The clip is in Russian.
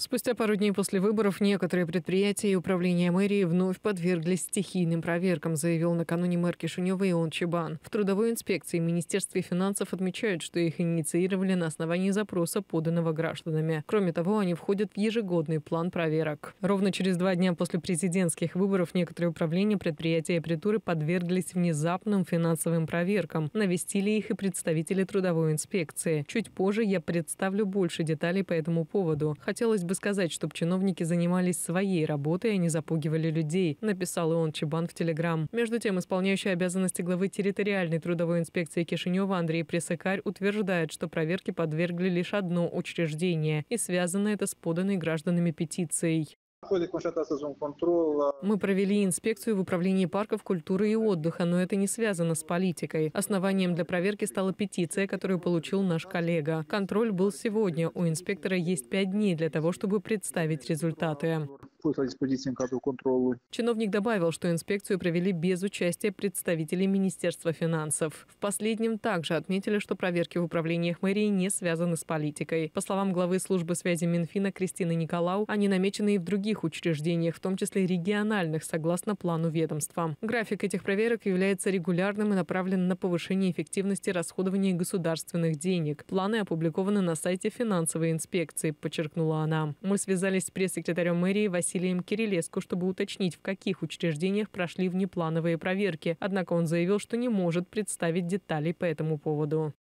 Спустя пару дней после выборов некоторые предприятия и управление мэрии вновь подверглись стихийным проверкам, заявил накануне мэр Кишинева Ион Чебан. В трудовой инспекции Министерстве финансов отмечают, что их инициировали на основании запроса, поданного гражданами. Кроме того, они входят в ежегодный план проверок. Ровно через два дня после президентских выборов некоторые управления, предприятия и притуры подверглись внезапным финансовым проверкам. Навестили их и представители трудовой инспекции. Чуть позже я представлю больше деталей по этому поводу. Хотелось бы сказать, чтобы чиновники занимались своей работой, а не запугивали людей, написал он Чебан в Телеграм. Между тем, исполняющий обязанности главы территориальной трудовой инспекции Кишинева Андрей Пресыкарь утверждает, что проверки подвергли лишь одно учреждение, и связано это с поданной гражданами петицией. Мы провели инспекцию в Управлении парков культуры и отдыха, но это не связано с политикой. Основанием для проверки стала петиция, которую получил наш коллега. Контроль был сегодня. У инспектора есть пять дней для того, чтобы представить результаты пользовались позитивным кадровым контролем. Чиновник добавил, что инспекцию провели без участия представителей Министерства финансов. В последнем также отметили, что проверки в управлениях мэрии не связаны с политикой. По словам главы службы связи Минфина Кристины Николау, они намечены и в других учреждениях, в том числе региональных, согласно плану ведомства. График этих проверок является регулярным и направлен на повышение эффективности расходования государственных денег. Планы опубликованы на сайте финансовой инспекции, подчеркнула она. Мы связались с пресс-секретарем мэрии Василием Василием Кириллеску, чтобы уточнить, в каких учреждениях прошли внеплановые проверки. Однако он заявил, что не может представить деталей по этому поводу.